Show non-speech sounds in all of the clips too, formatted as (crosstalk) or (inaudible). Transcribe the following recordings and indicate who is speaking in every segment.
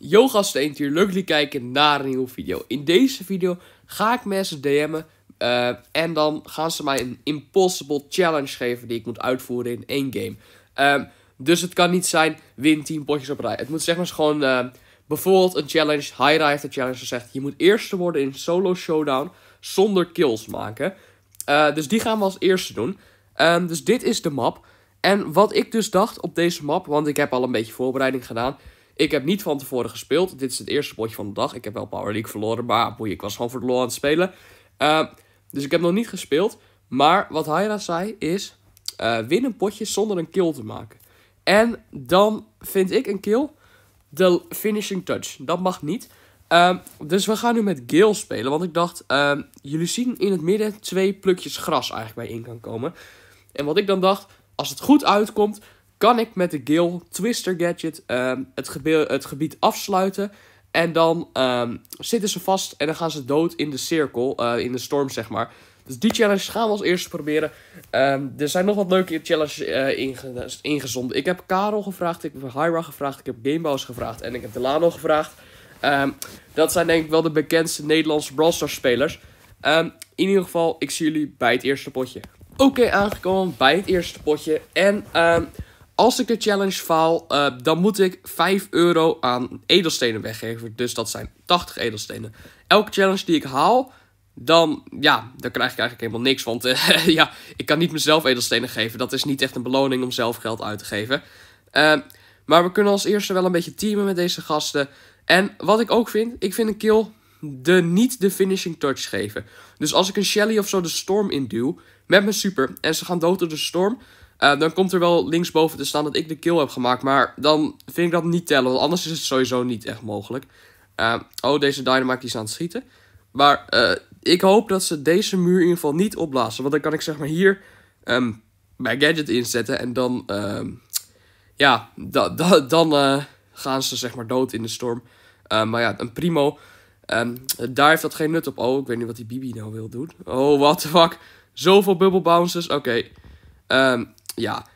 Speaker 1: Yo gasten, hier, leuk dat jullie kijken naar een nieuwe video. In deze video ga ik mensen DM'en eh, en dan gaan ze mij een impossible challenge geven die ik moet uitvoeren in één game. Ehm, dus het kan niet zijn, win 10 potjes op rij. Het moet zeg maar gewoon eh, bijvoorbeeld een challenge, high heeft een challenge gezegd. Je moet eerste worden in solo showdown zonder kills maken. Eh, dus die gaan we als eerste doen. Ehm, dus dit is de map. En wat ik dus dacht op deze map, want ik heb al een beetje voorbereiding gedaan... Ik heb niet van tevoren gespeeld. Dit is het eerste potje van de dag. Ik heb wel Power League verloren, maar boei, ik was gewoon voor de lol aan het spelen. Eh, dus ik heb nog niet gespeeld. Maar wat Haira zei is, eh, win een potje zonder een kill te maken. En dan vind ik een kill de finishing touch. Dat mag niet. Ehm, dus we gaan nu met Gale spelen. Want ik dacht, ehm, jullie zien in het midden twee plukjes gras eigenlijk bij in kan komen. En wat ik dan dacht, als het goed uitkomt, kan ik met de Gil Twister Gadget ehm, het, het, gebied afsluiten. En dan ehm, zitten ze vast en dan gaan ze dood in de cirkel, eh, in de storm zeg maar. Dus die challenge gaan we als eerste proberen. Ehm, er zijn nog wat leuke challenges eh, ingezonden. Ik heb Karel gevraagd, ik heb Hyra gevraagd, ik heb Gameboys gevraagd en ik heb Delano gevraagd. dat zijn denk ik wel de bekendste Nederlandse Brawl Stars spelers. in ieder geval, ik zie jullie bij het eerste potje. Oké, aangekomen bij het eerste potje. En... Als ik de challenge faal, eh, dan moet ik 5 euro aan edelstenen weggeven. Dus dat zijn 80 edelstenen. Elke challenge die ik haal, dan, ja, dan krijg ik eigenlijk helemaal niks. Want eh, (laughs) ja, ik kan niet mezelf edelstenen geven. Dat is niet echt een beloning om zelf geld uit te geven. Ehm, maar we kunnen als eerste wel een beetje teamen met deze gasten. En wat ik ook vind, ik vind een kill de, niet de finishing touch geven. Dus als ik een Shelly of zo de storm induw met mijn super en ze gaan dood door de storm, eh, dan komt er wel linksboven te staan dat ik de kill heb gemaakt. Maar dan vind ik dat niet tellen. Want anders is het sowieso niet echt mogelijk. Eh, oh, deze Dynamite is aan het schieten. Maar eh, ik hoop dat ze deze muur in ieder geval niet opblazen. Want dan kan ik zeg maar hier um, mijn gadget inzetten. En dan, ehm, ja, dan gaan ze zeg maar dood in de storm. maar ja, een primo. Ehm, daar heeft dat geen nut op. Oh, ik weet niet wat die Bibi nou wil doen. Oh, what the fuck. Zoveel bubble bounces. Oké. Okay ja.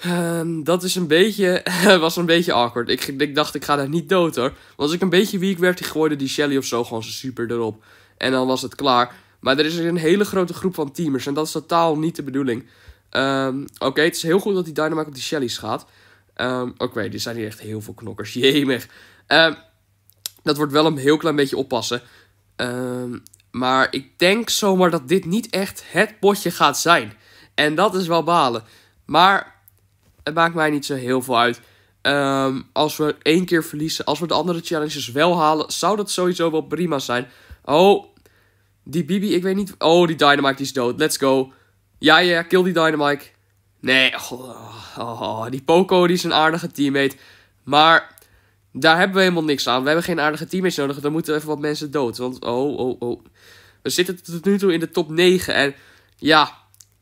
Speaker 1: Ehm, dat is een beetje, (laughs) was een beetje awkward. Ik, ik, dacht, ik ga daar niet dood hoor. Want als ik een beetje weak werd, die gooide die Shelly of zo gewoon super erop. En dan was het klaar. Maar er is een hele grote groep van teamers. En dat is totaal niet de bedoeling. Ehm, oké, het is heel goed dat die Dynamite op die Shellys gaat. Ehm, oké, okay, er zijn hier echt heel veel knokkers. (laughs) Jemig. Um, dat wordt wel een heel klein beetje oppassen. maar ik denk zomaar dat dit niet echt het potje gaat zijn. En dat is wel balen. Maar het maakt mij niet zo heel veel uit. Ehm, als we één keer verliezen, als we de andere challenges wel halen, zou dat sowieso wel prima zijn. Oh, die Bibi, ik weet niet. Oh, die Dynamite is dood. Let's go. Ja, ja, kill die Dynamite. Nee, oh, oh, oh, die Poco die is een aardige teammate. Maar daar hebben we helemaal niks aan. We hebben geen aardige teammates nodig. Dan moeten even wat mensen dood. Want, oh, oh, oh. We zitten tot nu toe in de top 9. En ja,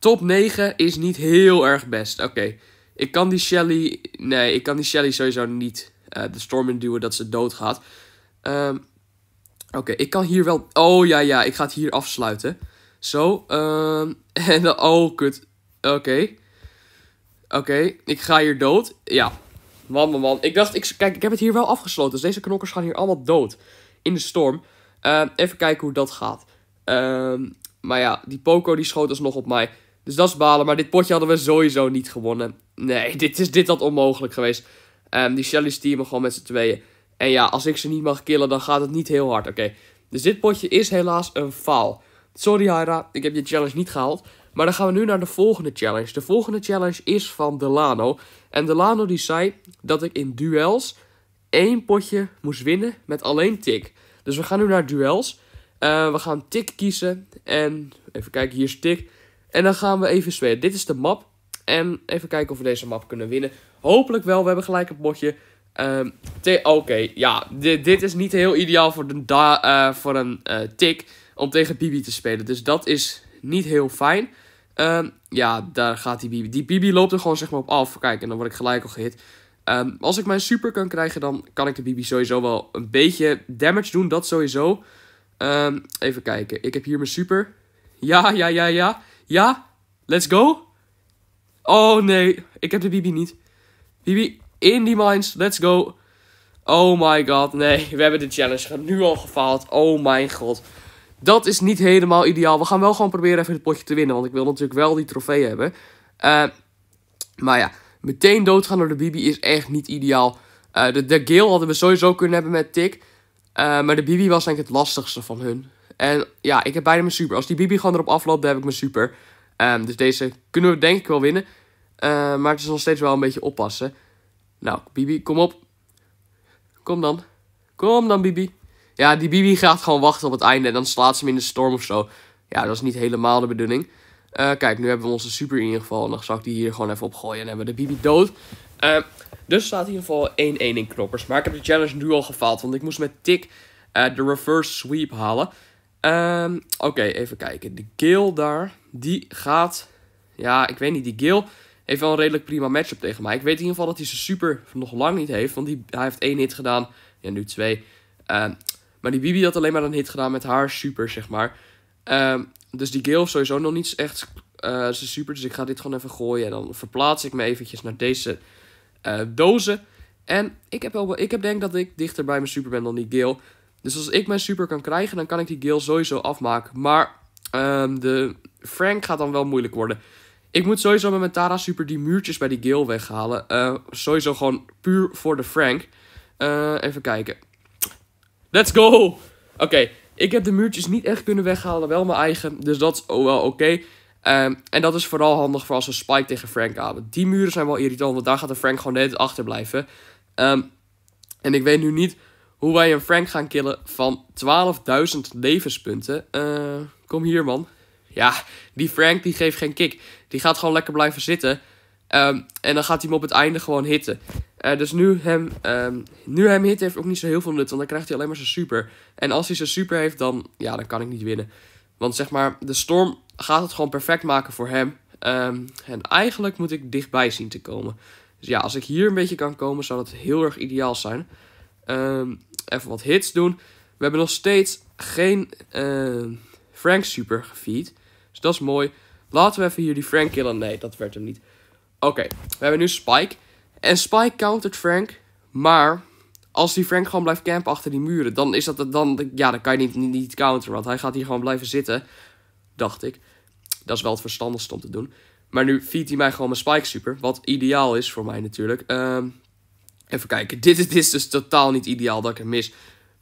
Speaker 1: Top 9 is niet heel erg best. Oké. Ik kan die Shelly. Nee, ik kan die Shelly sowieso niet eh, de storm induwen dat ze dood gaat. Ehm, oké, ik kan hier wel. Oh ja, ja. Ik ga het hier afsluiten. Zo. Ehm, (laughs) en dan. Oh, kut. Oké. Oké, ik ga hier dood. Ja. Man, man, man. Ik dacht, ik, kijk, ik heb het hier wel afgesloten. Dus deze knokkers gaan hier allemaal dood. In de storm. Ehm, even kijken hoe dat gaat. maar ja, die Poco die schoot alsnog op mij. Dus dat is balen. Maar dit potje hadden we sowieso niet gewonnen. Nee, (laughs) dit, is, dit had onmogelijk geweest. Ehm, die Shelly's teamen gewoon met z'n tweeën. En ja, als ik ze niet mag killen, dan gaat het niet heel hard. Oké, dus dit potje is helaas een faal. Sorry Hyra. ik heb je challenge niet gehaald. Maar dan gaan we nu naar de volgende challenge. De volgende challenge is van Delano. En Delano die zei dat ik in duels één potje moest winnen met alleen tik. Dus we gaan nu naar duels. Eh, we gaan tik kiezen. En even kijken, hier is tik. En dan gaan we even zweren. Dit is de map. En even kijken of we deze map kunnen winnen. Hopelijk wel, we hebben gelijk het botje. Um, ehm, oh, Oké, ja, dit, is niet heel ideaal voor een, eh, voor een eh, tik om tegen Bibi te spelen. Dus dat is niet heel fijn. Ehm, ja, daar gaat die Bibi. Die Bibi loopt er gewoon zeg maar op af. Kijk, en dan word ik gelijk al gehit. Ehm, als ik mijn super kan krijgen, dan kan ik de Bibi sowieso wel een beetje damage doen. Dat sowieso. even kijken, ik heb hier mijn super. Ja, ja, ja, ja. Ja? Let's go? Oh nee, ik heb de Bibi niet. Bibi, in die mines, let's go. Oh my god, nee, we hebben de challenge nu al gefaald. Oh mijn god. Dat is niet helemaal ideaal. We gaan wel gewoon proberen even het potje te winnen, want ik wil natuurlijk wel die trofee hebben. Eh, maar ja, meteen doodgaan door de Bibi is echt niet ideaal. Eh, de, de Gale hadden we sowieso kunnen hebben met Tik. Eh, maar de Bibi was denk ik het lastigste van hun. En ja, ik heb beide mijn super. Als die Bibi gewoon erop afloopt, dan heb ik mijn super. Ehm, dus deze kunnen we denk ik wel winnen. Ehm, maar het is nog steeds wel een beetje oppassen. Nou, Bibi, kom op. Kom dan. Kom dan, Bibi. Ja, die Bibi gaat gewoon wachten op het einde. En dan slaat ze me in de storm of zo. Ja, dat is niet helemaal de bedoeling. Eh, kijk, nu hebben we onze super in ieder geval. En dan zal ik die hier gewoon even opgooien. En hebben we de Bibi dood. Uh, dus staat in ieder geval 1-1 in knoppers. Maar ik heb de challenge nu al gefaald. Want ik moest met tik eh, de reverse sweep halen. Um, Oké, even kijken. De Gil daar, die gaat... Ja, ik weet niet, die Gil heeft wel een redelijk prima matchup tegen mij. Ik weet in ieder geval dat hij ze super nog lang niet heeft. Want die, hij heeft één hit gedaan. Ja, nu twee. Um, maar die Bibi had alleen maar een hit gedaan met haar super, zeg maar. Um, dus die is sowieso nog niet echt uh, super. Dus ik ga dit gewoon even gooien. En dan verplaats ik me eventjes naar deze eh, dozen. En ik heb, wel, ik heb denk dat ik dichter bij mijn super ben dan die Gil. Dus als ik mijn super kan krijgen, dan kan ik die Gale sowieso afmaken. Maar ehm, de Frank gaat dan wel moeilijk worden. Ik moet sowieso met mijn Tara super die muurtjes bij die Gale weghalen. Eh, sowieso gewoon puur voor de Frank. Eh, even kijken. Let's go! Oké, ik heb de muurtjes niet echt kunnen weghalen. Wel mijn eigen. Dus dat is oh wel oké. Ehm, en dat is vooral handig voor als we Spike tegen Frank hebben. Die muren zijn wel irritant, want daar gaat de Frank gewoon net achterblijven. Um, ehm, en ik weet nu niet hoe wij een Frank gaan killen van 12.000 levenspunten. Eh, kom hier, man. Ja, die Frank die geeft geen kick. Die gaat gewoon lekker blijven zitten. Ehm, en dan gaat hij hem op het einde gewoon hitten. Eh, dus nu hem, um, nu hem hitten heeft ook niet zo heel veel nut. Want dan krijgt hij alleen maar zijn super. En als hij zijn super heeft, dan, ja, dan kan ik niet winnen. Want zeg maar, de storm gaat het gewoon perfect maken voor hem. Ehm, en eigenlijk moet ik dichtbij zien te komen. Dus ja, als ik hier een beetje kan komen, zou dat heel erg ideaal zijn ehm even wat hits doen. We hebben nog steeds geen ehm, Frank Super gefeed. Dus dat is mooi. Laten we even hier die Frank killen. Nee, dat werd hem niet. Oké, we hebben nu Spike. En Spike countert Frank. Maar als die Frank gewoon blijft campen achter die muren, dan is dat dan. Ja, dan kan je niet, niet, counteren. Want hij gaat hier gewoon blijven zitten. Dacht ik. Dat is wel het verstandigste om te doen. Maar nu feed hij mij gewoon mijn Spike Super. Wat ideaal is voor mij natuurlijk. Um, Even kijken. Dit, is dus totaal niet ideaal dat ik hem mis.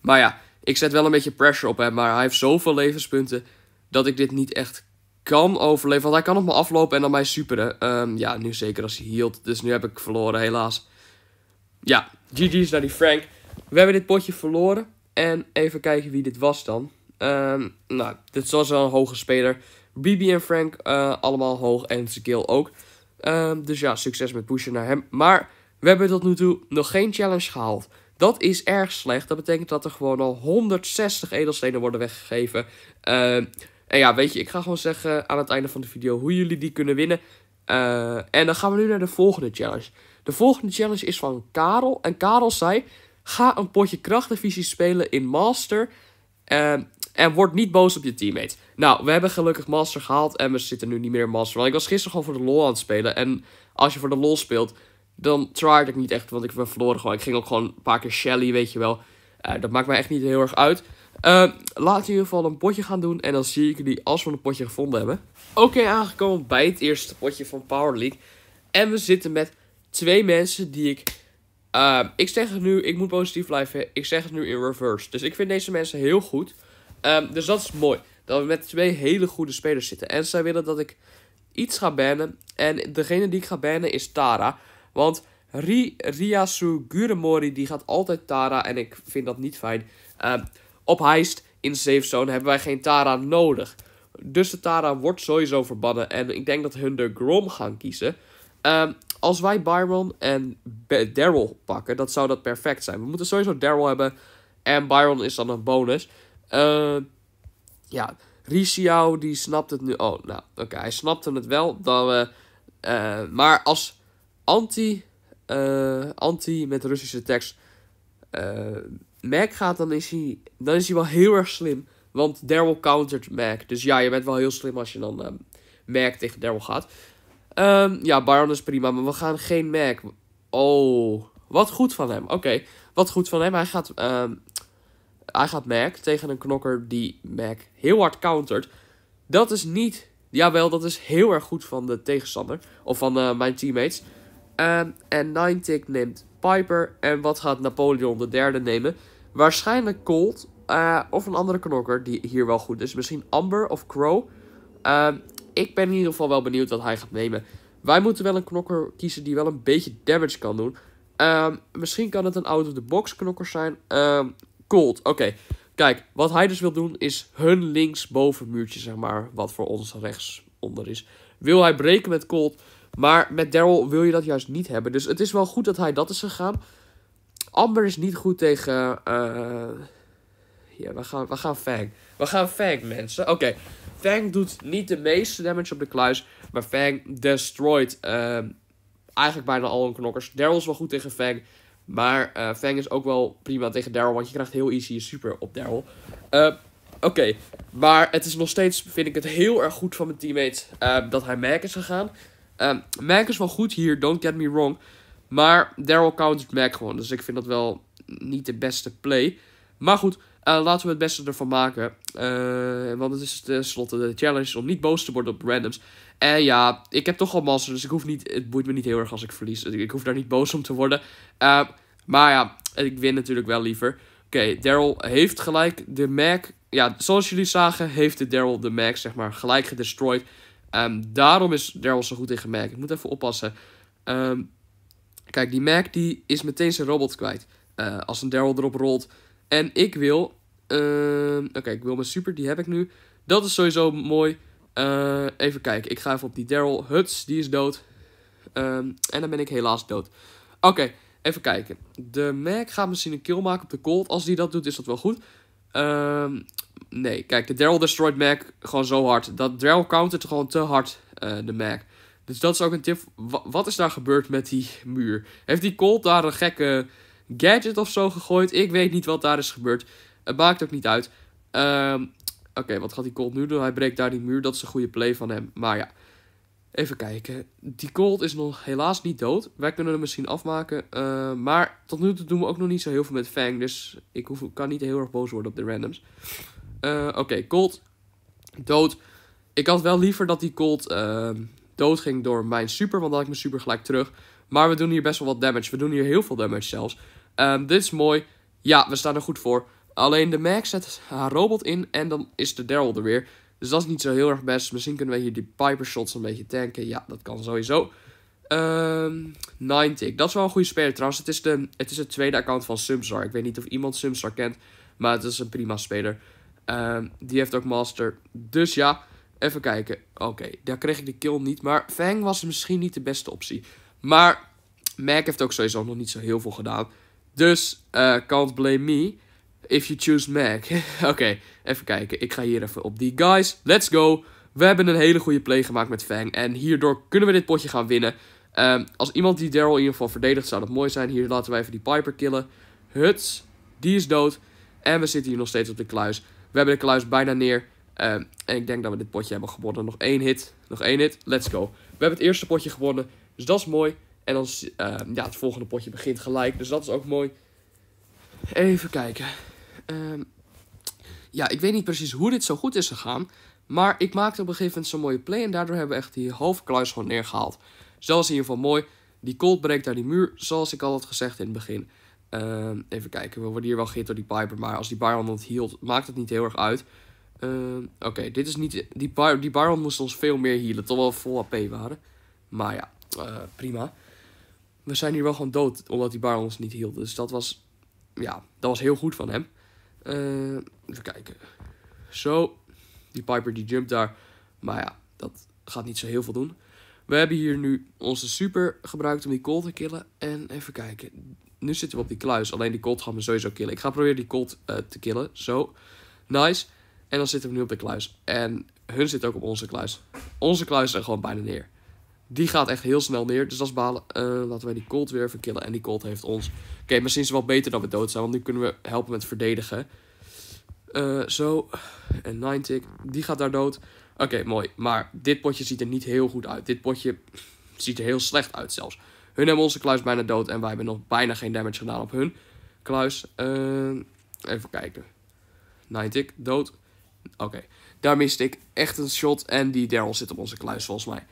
Speaker 1: Maar ja, ik zet wel een beetje pressure op hem. Maar hij heeft zoveel levenspunten dat ik dit niet echt kan overleven. Want hij kan nog maar aflopen en dan mij superen. Ehm, ja, nu zeker als hij hield. Dus nu heb ik verloren, helaas. Ja, GG's naar die Frank. We hebben dit potje verloren. En even kijken wie dit was dan. Ehm, nou, dit was wel een hoge speler. Bibi en Frank eh, allemaal hoog en zijn kill ook. Ehm, dus ja, succes met pushen naar hem. Maar we hebben tot nu toe nog geen challenge gehaald. Dat is erg slecht. Dat betekent dat er gewoon al 160 edelstenen worden weggegeven. Eh, en ja, weet je, ik ga gewoon zeggen aan het einde van de video hoe jullie die kunnen winnen. Eh, en dan gaan we nu naar de volgende challenge. De volgende challenge is van Karel. En Karel zei, ga een potje krachtenvisie spelen in Master. Eh, en word niet boos op je teammates. Nou, we hebben gelukkig Master gehaald en we zitten nu niet meer in Master. Want ik was gisteren gewoon voor de lol aan het spelen. En als je voor de lol speelt, dan tried ik niet echt, want ik ben verloren gewoon. Ik ging ook gewoon een paar keer Shelly, weet je wel. Eh, dat maakt mij echt niet heel erg uit. Uh, ehm, laten we in ieder geval een potje gaan doen. En dan zie ik jullie als we een potje gevonden hebben. Oké, aangekomen bij het eerste potje van Power League. En we zitten met twee mensen die ik... Ehm, ik zeg het nu, ik moet positief blijven. Ik zeg het nu in reverse. Dus ik vind deze mensen heel goed. Ehm, dus dat is mooi. Dat we met twee hele goede spelers zitten. En zij willen dat ik iets ga bannen. En degene die ik ga bannen is Tara. Want Ri, Riyasu Guremori die gaat altijd Tara. En ik vind dat niet fijn. Uh, ehm, op Heist in Safe Zone hebben wij geen Tara nodig. Dus de Tara wordt sowieso verbannen. En ik denk dat hun de Grom gaan kiezen. Ehm, als wij Byron en Daryl pakken, dat zou dat perfect zijn. We moeten sowieso Daryl hebben. En Byron is dan een bonus. Uh, ja, Riccio die snapt het nu. Oh, nou, oké, okay, hij snapte het wel. Dan, uh, maar als anti, eh, anti met Russische tekst. Uh, Mac gaat, dan is, hij, dan is hij wel heel erg slim. Want Daryl countert Mac. Dus ja, je bent wel heel slim als je dan uh, Mac tegen Daryl gaat. Ehm, ja, Baron is prima, maar we gaan geen Mac. Oh, wat goed van hem. Oké, wat goed van hem. Hij gaat, um, hij gaat Mac tegen een knokker die Mac heel hard countert. Dat is niet... Jawel, dat is heel erg goed van de tegenstander. Of van mijn teammates. Um, en Tick neemt Piper. En wat gaat Napoleon derde nemen? Waarschijnlijk Colt eh, of een andere knokker die hier wel goed is. Misschien Amber of Crow. Ehm, ik ben in ieder geval wel benieuwd wat hij gaat nemen. Wij moeten wel een knokker kiezen die wel een beetje damage kan doen. Ehm, misschien kan het een out-of-the-box knokker zijn. Um, Cold, oké. Kijk, wat hij dus wil doen is hun linksbovenmuurtje, zeg maar. Wat voor ons rechtsonder is. Wil hij breken met Cold? Maar met Daryl wil je dat juist niet hebben. Dus het is wel goed dat hij dat is gegaan. Amber is niet goed tegen. Eh, ja, we gaan, we gaan Fang. We gaan Fang, mensen. Oké. Fang doet niet de meeste damage op de kluis. Maar Fang destroyed eh, eigenlijk bijna al hun knokkers. Daryl is wel goed tegen Fang. Maar eh, Fang is ook wel prima tegen Daryl. Want je krijgt heel easy je super op Daryl. Oké. Maar het is nog steeds, vind ik het heel erg goed van mijn teammate dat hij Mac is gegaan. Eh Mac is wel goed hier, don't get me wrong. Maar Daryl countert Mac gewoon. Dus ik vind dat wel niet de beste play. Maar goed, eh, laten we het beste ervan maken. Uh, want het is tenslotte de challenge om niet boos te worden op randoms. En ja, ik heb toch al massa, dus ik hoef niet, het boeit me niet heel erg als ik verlies. Dus ik hoef daar niet boos om te worden. Uh, maar ja, ik win natuurlijk wel liever. Oké, Daryl heeft gelijk de Mac. Ja, zoals jullie zagen, heeft de Daryl de Mac, zeg maar, gelijk gedestroyed. Ehm, daarom is Daryl zo goed in gemerkt. Ik moet even oppassen. Ehm, kijk, die Mac die is meteen zijn robot kwijt. Eh, als een Daryl erop rolt. En ik wil... Ehm, oké, ik wil mijn super. Die heb ik nu. Dat is sowieso mooi. Eh, even kijken. Ik ga even op die Daryl. Huts, die is dood. en dan ben ik helaas dood. Oké, even kijken. De Mac gaat misschien een kill maken op de cold. Als die dat doet, is dat wel goed. Ehm, nee, kijk, de Daryl destroyed Mac gewoon zo hard. Dat Daryl countert gewoon te hard eh, de Mac. Dus dat is ook een tip. wat is daar gebeurd met die muur? Heeft die Colt daar een gekke gadget of zo gegooid? Ik weet niet wat daar is gebeurd. Het maakt ook niet uit. Ehm, oké, wat gaat die Colt nu doen? Hij breekt daar die muur. Dat is een goede play van hem. Maar ja, Even kijken. Die Colt is nog helaas niet dood. Wij kunnen hem misschien afmaken. Eh, maar tot nu toe doen we ook nog niet zo heel veel met Fang. Dus ik kan niet heel erg boos worden op de randoms. Eh, oké, okay, Colt. Dood. Ik had wel liever dat die Colt uh, eh, dood ging door mijn super. Want dan had ik mijn super gelijk terug. Maar we doen hier best wel wat damage. We doen hier heel veel damage zelfs. Ehm, dit is mooi. Ja, we staan er goed voor. Alleen de Max zet haar robot in. En dan is de Daryl er weer. Dus dat is niet zo heel erg best. Misschien kunnen we hier die Piper Shots een beetje tanken. Ja, dat kan sowieso. Um, ehm, Niantic. Dat is wel een goede speler trouwens. Het is, de, het is het tweede account van Sumstar. Ik weet niet of iemand Sumstar kent. Maar het is een prima speler. Ehm, die heeft ook Master. Dus ja, even kijken. Oké, daar kreeg ik de kill niet. Maar Fang was misschien niet de beste optie. Maar Mac heeft ook sowieso nog niet zo heel veel gedaan. Dus eh, can't blame me. If you choose Mac. (laughs) Oké, even kijken. Ik ga hier even op die. Guys, let's go. We hebben een hele goede play gemaakt met Fang. En hierdoor kunnen we dit potje gaan winnen. Ehm, als iemand die Daryl in ieder geval verdedigt, zou dat mooi zijn. Hier laten wij even die Piper killen. Huts, die is dood. En we zitten hier nog steeds op de kluis. We hebben de kluis bijna neer. Ehm, en ik denk dat we dit potje hebben gewonnen. Nog één hit. Nog één hit. Let's go. We hebben het eerste potje gewonnen. Dus dat is mooi. En dan, ehm, ja, het volgende potje begint gelijk. Dus dat is ook mooi. Even kijken. Ehm, ja, ik weet niet precies hoe dit zo goed is gegaan. Maar ik maakte op een gegeven moment zo'n mooie play. En daardoor hebben we echt die hoofdkluis gewoon neergehaald. Zelfs in ieder geval mooi. Die cold breekt daar die muur, zoals ik al had gezegd in het begin. Ehm, even kijken, we worden hier wel gehit door die Piper. Maar als die Baron het hield, maakt het niet heel erg uit. Ehm, oké, dit is niet... Die, Baron, die Baron moest ons veel meer healen. toch we vol AP waren. Maar ja, eh, prima. We zijn hier wel gewoon dood, omdat die Baron ons niet hield. Dus dat was... Ja, dat was heel goed van hem. Eh, even kijken. Zo. Die Piper die jumpt daar. Maar ja, dat gaat niet zo heel veel doen. We hebben hier nu onze super gebruikt om die Colt te killen. En even kijken. Nu zitten we op die kluis. Alleen die Colt gaat we sowieso killen. Ik ga proberen die Colt eh, te killen. Zo. Nice. En dan zitten we nu op de kluis. En hun zit ook op onze kluis. Onze kluis zijn gewoon bijna neer. Die gaat echt heel snel neer. Dus dat is balen. Eh, laten wij die Colt weer verkillen. En die Colt heeft ons. Oké, maar misschien is het wel beter dat we dood zijn. Want nu kunnen we helpen met verdedigen. Eh, zo. En Niantic. Die gaat daar dood. Oké, mooi. Maar dit potje ziet er niet heel goed uit. Dit potje ziet er heel slecht uit zelfs. Hun hebben onze kluis bijna dood. En wij hebben nog bijna geen damage gedaan op hun kluis. Eh, even kijken. Niantic, dood. Oké. Daar miste ik echt een shot. En die Daryl zit op onze kluis volgens mij.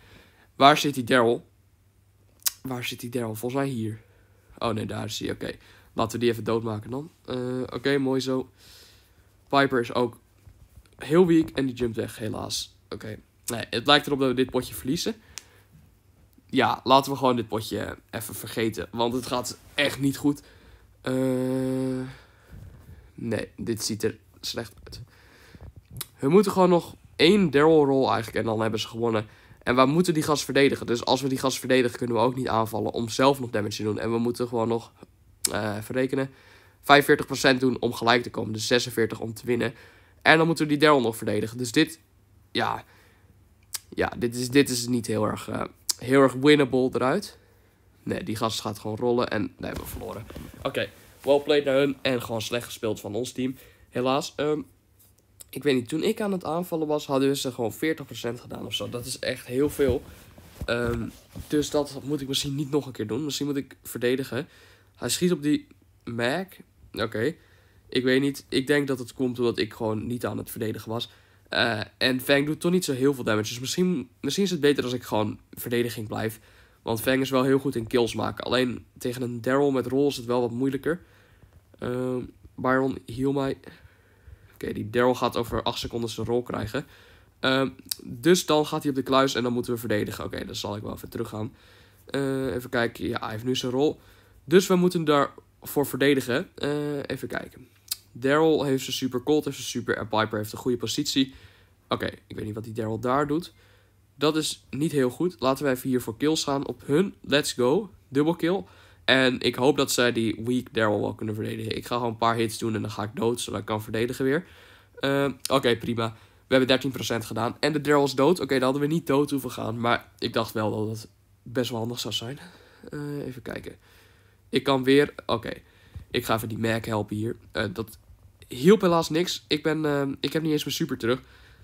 Speaker 1: Waar zit die Daryl? Waar zit die Daryl? Volgens mij hier. Oh nee, daar is hij. Oké. Laten we die even doodmaken dan. Eh, oké, mooi zo. Piper is ook heel weak en die jumpt weg, helaas. Oké. Nee, het lijkt erop dat we dit potje verliezen. Ja, laten we gewoon dit potje even vergeten. Want het gaat echt niet goed. Eh, nee, dit ziet er slecht uit. We moeten gewoon nog één Daryl roll eigenlijk. En dan hebben ze gewonnen. En we moeten die gas verdedigen. Dus als we die gas verdedigen, kunnen we ook niet aanvallen om zelf nog damage te doen. En we moeten gewoon nog, uh, verrekenen, 45% doen om gelijk te komen. Dus 46% om te winnen. En dan moeten we die Daryl nog verdedigen. Dus dit, ja, ja dit, is, dit is niet heel erg, eh, heel erg winnable eruit. Nee, die gast gaat gewoon rollen en daar hebben we verloren. Oké, wel well played naar hun en gewoon slecht gespeeld van ons team. Helaas, um, ik weet niet, toen ik aan het aanvallen was, hadden ze gewoon 40% gedaan of zo. Dat is echt heel veel. Ehm, dus dat moet ik misschien niet nog een keer doen. Misschien moet ik verdedigen. Hij schiet op die Mac. Oké. Ik weet niet. Ik denk dat het komt omdat ik gewoon niet aan het verdedigen was. Eh, en Fang doet toch niet zo heel veel damage. Dus misschien, misschien is het beter als ik gewoon verdediging blijf. Want Fang is wel heel goed in kills maken. Alleen tegen een Daryl met rol is het wel wat moeilijker. Uh, Byron, heal mij. Oké, die Daryl gaat over 8 seconden zijn rol krijgen. Ehm, dus dan gaat hij op de kluis en dan moeten we verdedigen. Oké, dan zal ik wel even teruggaan. Uh, even kijken. Ja, hij heeft nu zijn rol. Dus we moeten daarvoor verdedigen. Eh, even kijken. Daryl heeft zijn super cold, heeft zijn super... En Piper heeft een goede positie. Oké, ik weet niet wat die Daryl daar doet. Dat is niet heel goed. Laten we even hier voor kills gaan op hun. Let's go. Dubbel kill. En ik hoop dat zij die weak Daryl wel kunnen verdedigen. Ik ga gewoon een paar hits doen en dan ga ik dood, zodat ik kan verdedigen weer. Ehm, oké, prima. We hebben 13% gedaan. En de Daryl is dood. Oké, daar hadden we niet dood hoeven gaan. Maar ik dacht wel dat dat best wel handig zou zijn. Eh, even kijken. Ik kan weer... Oké, ik ga even die Mac helpen hier. Eh, dat hielp helaas niks. Ik, ben, ehm, ik heb niet eens mijn super terug.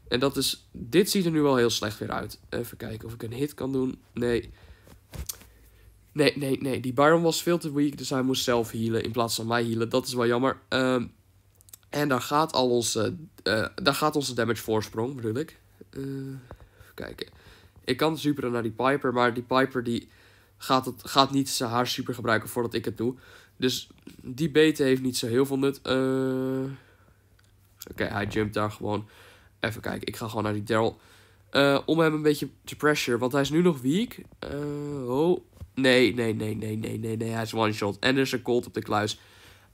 Speaker 1: En dat is... Dit ziet er nu wel heel slecht weer uit. Even kijken of ik een hit kan doen. Nee. Nee, nee, nee. Die Baron was veel te weak, dus hij moest zelf healen in plaats van mij healen. Dat is wel jammer. Ehm, en daar gaat al onze, eh, daar gaat onze damage voorsprong, bedoel ik. Eh, even kijken. Ik kan super naar die Piper, maar die Piper die gaat, het, gaat niet haar super gebruiken voordat ik het doe. Dus die Beta heeft niet zo heel veel nut. Eh, oké, hij jumpt daar gewoon. Even kijken, ik ga gewoon naar die Daryl. om hem een beetje te pressure, want hij is nu nog weak. oh, Nee, nee, nee, nee, nee, nee, nee. Hij is one shot. En er is een cold op de kluis.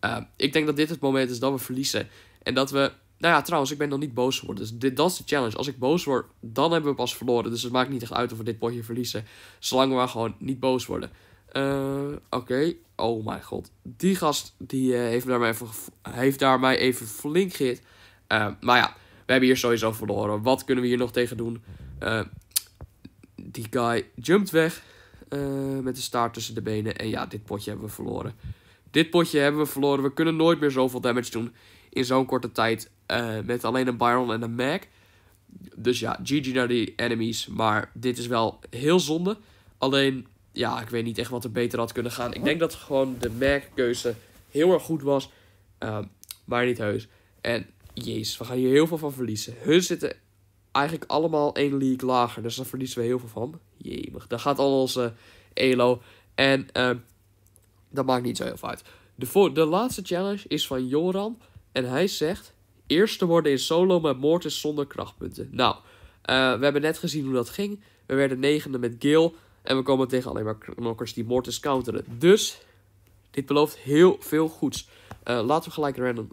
Speaker 1: Ehm, ik denk dat dit het moment is dat we verliezen. En dat we. Nou ja, trouwens, ik ben nog niet boos geworden. Dus dit, dat is de challenge. Als ik boos word, dan hebben we pas verloren. Dus het maakt niet echt uit of we dit potje verliezen. Zolang we maar gewoon niet boos worden. Eh, oké. Oh mijn god. Die gast die, uh, heeft, mij even, heeft mij even flink gehit. Ehm, maar ja, we hebben hier sowieso verloren. Wat kunnen we hier nog tegen doen? Ehm, die guy jumpt weg. Eh, met de staart tussen de benen. En ja, dit potje hebben we verloren. Dit potje hebben we verloren. We kunnen nooit meer zoveel damage doen in zo'n korte tijd. Eh, met alleen een Byron en een Mag. Dus ja, GG naar die enemies. Maar dit is wel heel zonde. Alleen, ja, ik weet niet echt wat er beter had kunnen gaan. Ik denk dat gewoon de Mag-keuze heel erg goed was. Ehm, maar niet heus. En jezus, we gaan hier heel veel van verliezen. Hun zitten eigenlijk allemaal één league lager. Dus daar verliezen we heel veel van. Jemig, daar gaat al onze eh, elo. En ehm, dat maakt niet zo heel veel uit. De, laatste challenge is van Joran. En hij zegt... Eerste worden in solo met Mortis zonder krachtpunten. Nou, eh, we hebben net gezien hoe dat ging. We werden negende met Gil. En we komen tegen alleen maar knokkers die Mortis counteren. Dus, dit belooft heel veel goeds. Eh, laten we gelijk random...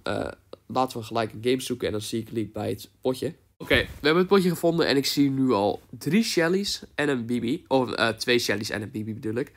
Speaker 1: laten we gelijk een game zoeken. En dan zie ik jullie bij het potje. Oké, we hebben het potje gevonden en ik zie nu al drie Shellys en een Bibi. Of uh, twee Shellys en een Bibi bedoel ik.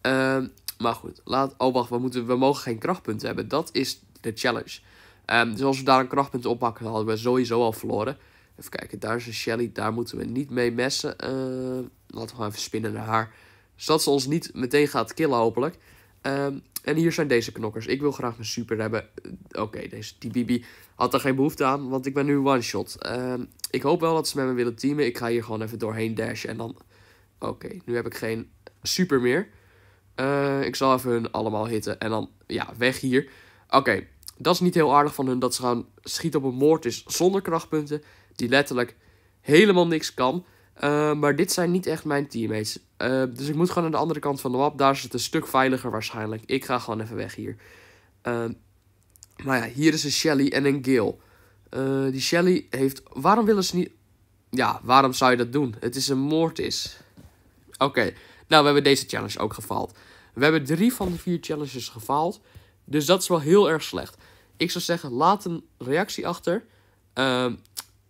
Speaker 1: Ehm, maar goed, laat, oh wacht, we, moeten, we mogen geen krachtpunten hebben. Dat is de challenge. Ehm, dus als we daar een krachtpunt oppakken, hadden we sowieso al verloren. Even kijken, daar is een Shelly, daar moeten we niet mee messen. Ehm, laten we gewoon even spinnen naar haar. Zodat dus ze ons niet meteen gaat killen hopelijk. Ehm, en hier zijn deze knokkers. Ik wil graag een super hebben. Eh, oké, okay, deze Bibi had er geen behoefte aan, want ik ben nu one-shot. Ehm, ik hoop wel dat ze met me willen teamen. Ik ga hier gewoon even doorheen dashen en dan... Oké, nu heb ik geen super meer. Eh, ik zal even hun allemaal hitten en dan, ja, weg hier. Oké, dat is niet heel aardig van hun dat ze gaan schieten op een moord is zonder krachtpunten. Die letterlijk helemaal niks kan. Eh, maar dit zijn niet echt mijn teammates. Eh, dus ik moet gewoon aan de andere kant van de map. Daar is het een stuk veiliger waarschijnlijk. Ik ga gewoon even weg hier. Uh, maar ja, hier is een Shelly en een Gil. Eh, die Shelly heeft... Waarom willen ze niet... Ja, waarom zou je dat doen? Het is een moordis. Oké, nou we hebben deze challenge ook gefaald. We hebben drie van de vier challenges gefaald. Dus dat is wel heel erg slecht. Ik zou zeggen, laat een reactie achter. Ehm,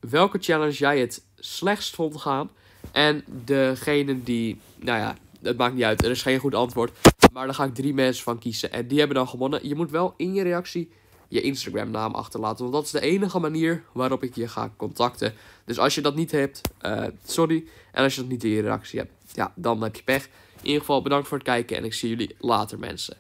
Speaker 1: welke challenge jij het slechtst vond gaan. En degene die, nou ja, het maakt niet uit, er is geen goed antwoord. Maar daar ga ik drie mensen van kiezen. En die hebben dan gewonnen. Je moet wel in je reactie je Instagram naam achterlaten. Want dat is de enige manier waarop ik je ga contacten. Dus als je dat niet hebt, eh, sorry. En als je dat niet in je reactie hebt, ja, dan heb je pech. In ieder geval bedankt voor het kijken en ik zie jullie later mensen.